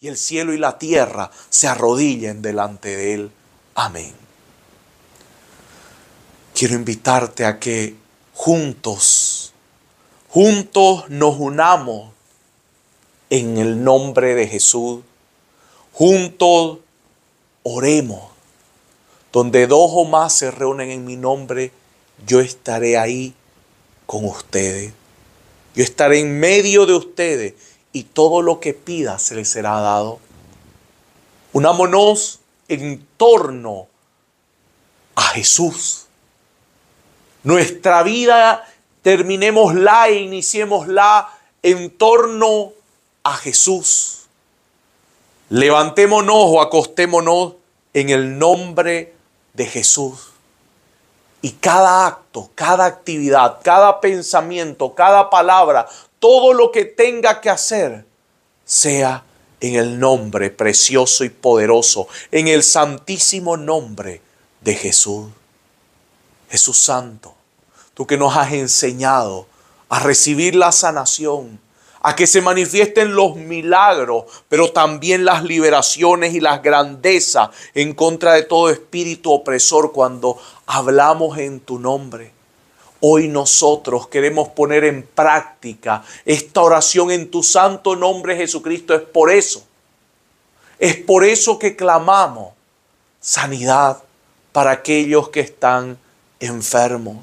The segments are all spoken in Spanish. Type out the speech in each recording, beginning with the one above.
y el cielo y la tierra se arrodillen delante de Él. Amén. Quiero invitarte a que juntos, juntos nos unamos en el nombre de Jesús. Juntos oremos. Donde dos o más se reúnen en mi nombre, yo estaré ahí con ustedes. Yo estaré en medio de ustedes y todo lo que pida se le será dado. Unámonos en torno a Jesús. Nuestra vida terminémosla e iniciémosla en torno a Jesús. Levantémonos o acostémonos en el nombre de Jesús. Y cada acto, cada actividad, cada pensamiento, cada palabra, todo lo que tenga que hacer, sea en el nombre precioso y poderoso, en el santísimo nombre de Jesús. Jesús Santo, tú que nos has enseñado a recibir la sanación, a que se manifiesten los milagros, pero también las liberaciones y las grandezas en contra de todo espíritu opresor cuando hablamos en tu nombre. Hoy nosotros queremos poner en práctica esta oración en tu santo nombre Jesucristo. Es por eso, es por eso que clamamos sanidad para aquellos que están enfermos.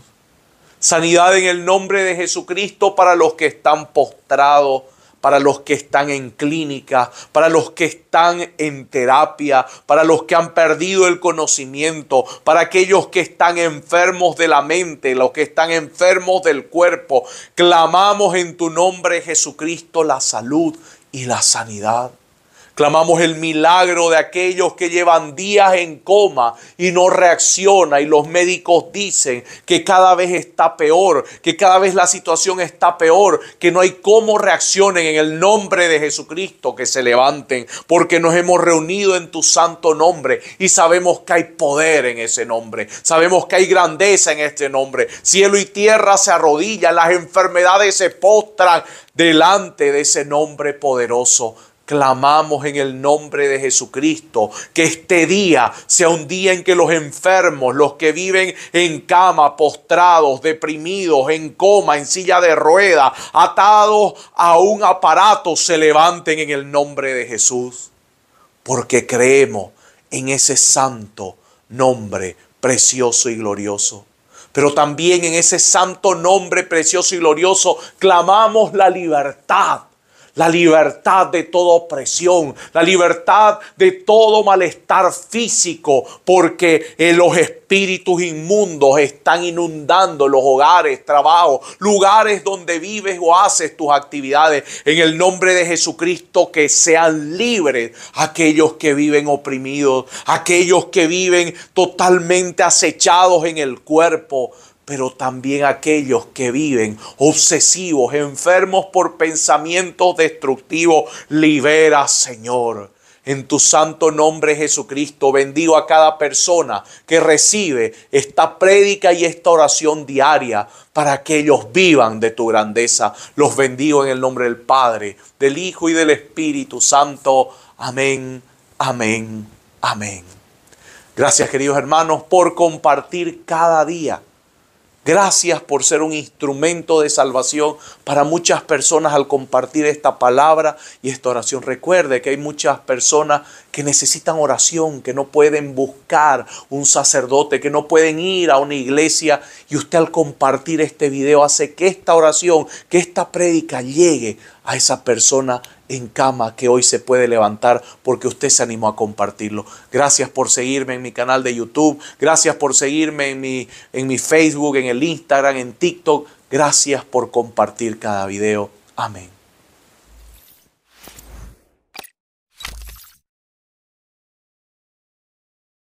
Sanidad en el nombre de Jesucristo para los que están postrados, para los que están en clínica, para los que están en terapia, para los que han perdido el conocimiento, para aquellos que están enfermos de la mente, los que están enfermos del cuerpo. Clamamos en tu nombre, Jesucristo, la salud y la sanidad. Clamamos el milagro de aquellos que llevan días en coma y no reacciona y los médicos dicen que cada vez está peor, que cada vez la situación está peor, que no hay cómo reaccionen en el nombre de Jesucristo que se levanten, porque nos hemos reunido en tu santo nombre y sabemos que hay poder en ese nombre, sabemos que hay grandeza en este nombre. Cielo y tierra se arrodillan, las enfermedades se postran delante de ese nombre poderoso Clamamos en el nombre de Jesucristo que este día sea un día en que los enfermos, los que viven en cama, postrados, deprimidos, en coma, en silla de ruedas, atados a un aparato, se levanten en el nombre de Jesús. Porque creemos en ese santo nombre precioso y glorioso. Pero también en ese santo nombre precioso y glorioso clamamos la libertad la libertad de toda opresión, la libertad de todo malestar físico, porque eh, los espíritus inmundos están inundando los hogares, trabajos, lugares donde vives o haces tus actividades. En el nombre de Jesucristo, que sean libres aquellos que viven oprimidos, aquellos que viven totalmente acechados en el cuerpo pero también aquellos que viven obsesivos, enfermos por pensamientos destructivos. Libera, Señor. En tu santo nombre Jesucristo, bendigo a cada persona que recibe esta prédica y esta oración diaria para que ellos vivan de tu grandeza. Los bendigo en el nombre del Padre, del Hijo y del Espíritu Santo. Amén, amén, amén. Gracias queridos hermanos por compartir cada día Gracias por ser un instrumento de salvación para muchas personas al compartir esta palabra y esta oración. Recuerde que hay muchas personas que necesitan oración, que no pueden buscar un sacerdote, que no pueden ir a una iglesia y usted al compartir este video hace que esta oración, que esta prédica llegue a esa persona en cama que hoy se puede levantar porque usted se animó a compartirlo. Gracias por seguirme en mi canal de YouTube, gracias por seguirme en mi, en mi Facebook, en el Instagram, en TikTok. Gracias por compartir cada video. Amén.